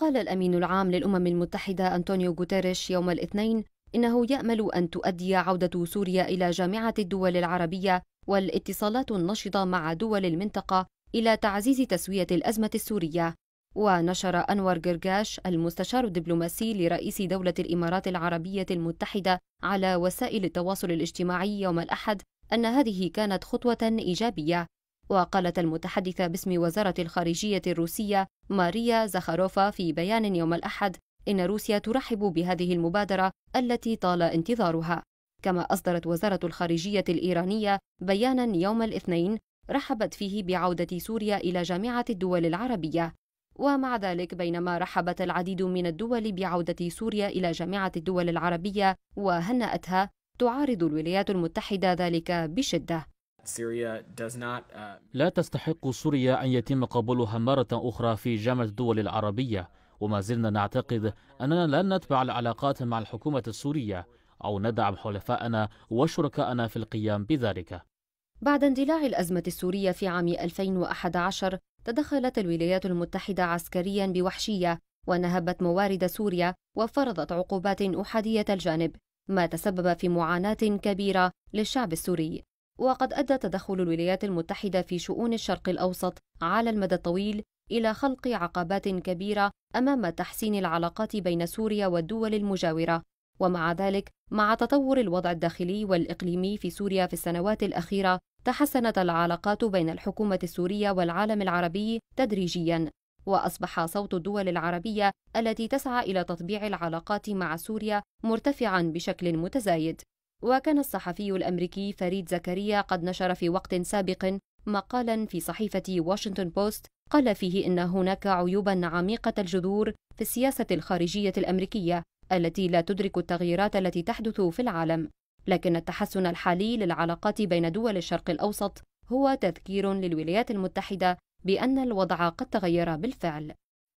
قال الأمين العام للأمم المتحدة أنطونيو غوتيريش يوم الاثنين إنه يأمل أن تؤدي عودة سوريا إلى جامعة الدول العربية والاتصالات النشطة مع دول المنطقة إلى تعزيز تسوية الأزمة السورية ونشر أنور جرجاش المستشار الدبلوماسي لرئيس دولة الإمارات العربية المتحدة على وسائل التواصل الاجتماعي يوم الأحد أن هذه كانت خطوة إيجابية وقالت المتحدثة باسم وزارة الخارجية الروسية ماريا زخاروفا في بيان يوم الأحد إن روسيا ترحب بهذه المبادرة التي طال انتظارها كما أصدرت وزارة الخارجية الإيرانية بيانا يوم الاثنين رحبت فيه بعودة سوريا إلى جامعة الدول العربية ومع ذلك بينما رحبت العديد من الدول بعودة سوريا إلى جامعة الدول العربية وهنأتها تعارض الولايات المتحدة ذلك بشدة Uh, لا تستحق سوريا أن يتم قبولها مرة أخرى في جامعة الدول العربية وما زلنا نعتقد أننا لن نتبع العلاقات مع الحكومة السورية أو ندعم حلفائنا وشركائنا في القيام بذلك بعد اندلاع الأزمة السورية في عام 2011 تدخلت الولايات المتحدة عسكريا بوحشية ونهبت موارد سوريا وفرضت عقوبات أحادية الجانب ما تسبب في معاناة كبيرة للشعب السوري وقد أدى تدخل الولايات المتحدة في شؤون الشرق الأوسط على المدى الطويل إلى خلق عقبات كبيرة أمام تحسين العلاقات بين سوريا والدول المجاورة، ومع ذلك مع تطور الوضع الداخلي والإقليمي في سوريا في السنوات الأخيرة، تحسنت العلاقات بين الحكومة السورية والعالم العربي تدريجياً، وأصبح صوت الدول العربية التي تسعى إلى تطبيع العلاقات مع سوريا مرتفعاً بشكل متزايد. وكان الصحفي الأمريكي فريد زكريا قد نشر في وقت سابق مقالا في صحيفة واشنطن بوست قال فيه إن هناك عيوبا عميقة الجذور في السياسة الخارجية الأمريكية التي لا تدرك التغييرات التي تحدث في العالم لكن التحسن الحالي للعلاقات بين دول الشرق الأوسط هو تذكير للولايات المتحدة بأن الوضع قد تغير بالفعل